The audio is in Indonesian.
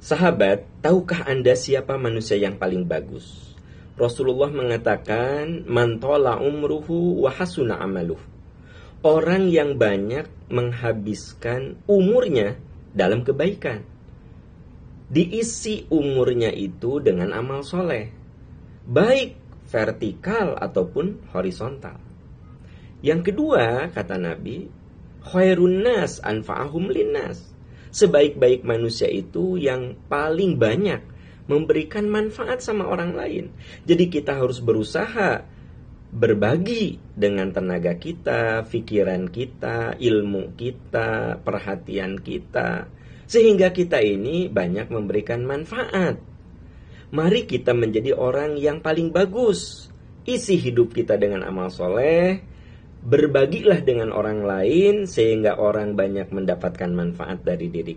Sahabat, tahukah Anda siapa manusia yang paling bagus? Rasulullah mengatakan, "Mantola umruhu wahasuna hasuna amaluh." Orang yang banyak menghabiskan umurnya dalam kebaikan. Diisi umurnya itu dengan amal soleh, baik vertikal ataupun horizontal. Yang kedua, kata Nabi, khairun nas anfa'ahum linnas sebaik-baik manusia itu yang paling banyak memberikan manfaat sama orang lain. Jadi kita harus berusaha berbagi dengan tenaga kita, pikiran kita, ilmu kita, perhatian kita sehingga kita ini banyak memberikan manfaat. Mari kita menjadi orang yang paling bagus. Isi hidup kita dengan amal soleh, berbagilah dengan orang lain sehingga orang banyak mendapatkan manfaat dari diri